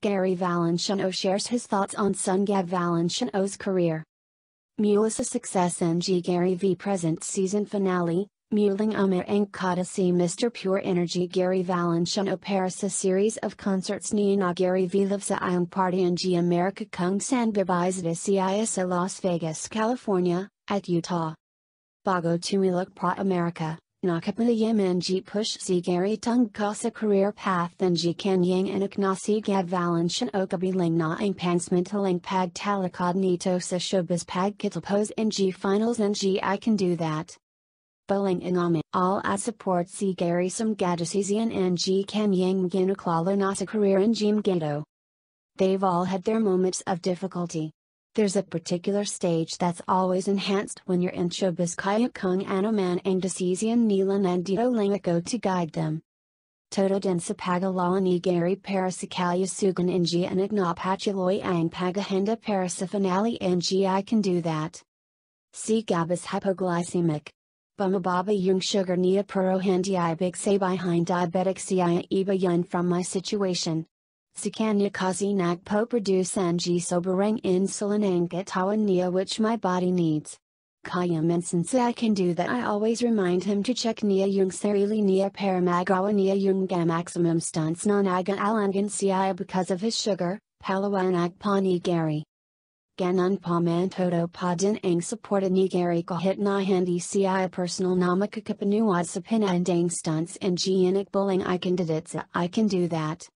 Gary Valenciano shares his thoughts on son Gav Valenciano's career. a success NG Gary V present season finale, Muling Omer Ankata C Mr. Pure Energy Gary Valenciano a series of concerts Nina Gary V a Ion Party NG America Kung San Bibizda CISA Las Vegas, California, at Utah. Bago Tumuluk Pra America. Nakapaniya Manji Push Gary Tung Kasa Career Path Thenji Kanyang and Aknasi Gavalanshan Okabilang Naang Pansmantalang Pag Talakodnitosa Shobas Pag Kitalpos NG Finals NG I Can Do That. Bowling Inami All I Support Sigari Some Gadasizian NG Yang Mginaklala Nasa Career NG gato. They've all had their moments of difficulty. There's a particular stage that's always enhanced when you're in showbiz Kaya Kung Anoman and Decesian Nilan and Dito Langako to guide them. Toto densapagalawani gari parasikalia sugan ingi and ignapachuloy ang pagahenda parasifinali ingi I can do that. C. gabas hypoglycemic. Bumababa yung sugar nia purohandi ibig sabihine diabetic cia iba yun from my situation. Sakanya kasi nagpo-produce ng sobrang insulin ang katawan which my body needs. Kaya since I can do that I always remind him to check niya yung sarili niya para magawa niya yung maximum stunts na nagaalangan siya because of his sugar, Palawan pa ni Gary. ganun pa toto pa din ang suporta ni Gary kahit na hindi siya personal na makakapanuwa sa pinandang stunts and gianik bullying. I can did it so I can do that,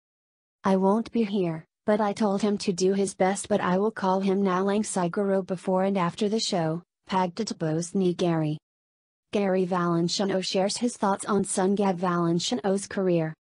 I won't be here, but I told him to do his best but I will call him now Lang Sigaro before and after the show, Pagdatabos ni Gary. Gary Valenciano shares his thoughts on Sungab Valenciano's career.